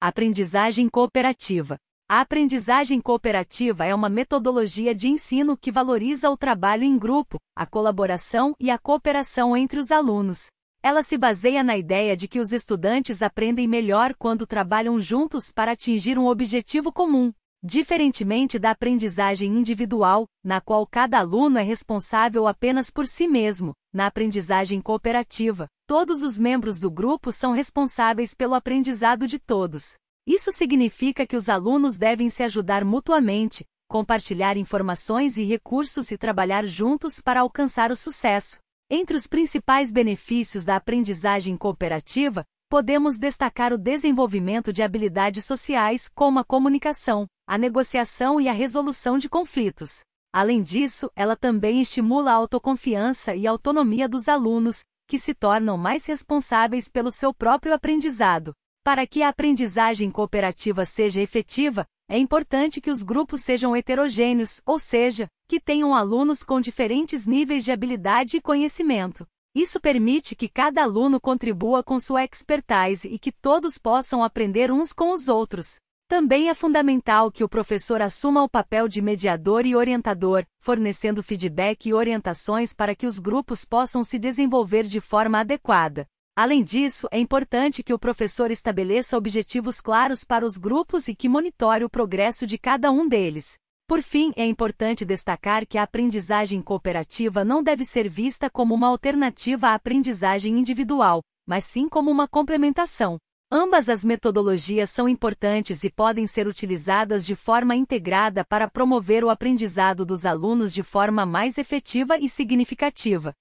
Aprendizagem cooperativa. A aprendizagem cooperativa é uma metodologia de ensino que valoriza o trabalho em grupo, a colaboração e a cooperação entre os alunos. Ela se baseia na ideia de que os estudantes aprendem melhor quando trabalham juntos para atingir um objetivo comum. Diferentemente da aprendizagem individual, na qual cada aluno é responsável apenas por si mesmo, na aprendizagem cooperativa, todos os membros do grupo são responsáveis pelo aprendizado de todos. Isso significa que os alunos devem se ajudar mutuamente, compartilhar informações e recursos e trabalhar juntos para alcançar o sucesso. Entre os principais benefícios da aprendizagem cooperativa, podemos destacar o desenvolvimento de habilidades sociais, como a comunicação, a negociação e a resolução de conflitos. Além disso, ela também estimula a autoconfiança e autonomia dos alunos, que se tornam mais responsáveis pelo seu próprio aprendizado. Para que a aprendizagem cooperativa seja efetiva, é importante que os grupos sejam heterogêneos, ou seja, que tenham alunos com diferentes níveis de habilidade e conhecimento. Isso permite que cada aluno contribua com sua expertise e que todos possam aprender uns com os outros. Também é fundamental que o professor assuma o papel de mediador e orientador, fornecendo feedback e orientações para que os grupos possam se desenvolver de forma adequada. Além disso, é importante que o professor estabeleça objetivos claros para os grupos e que monitore o progresso de cada um deles. Por fim, é importante destacar que a aprendizagem cooperativa não deve ser vista como uma alternativa à aprendizagem individual, mas sim como uma complementação. Ambas as metodologias são importantes e podem ser utilizadas de forma integrada para promover o aprendizado dos alunos de forma mais efetiva e significativa.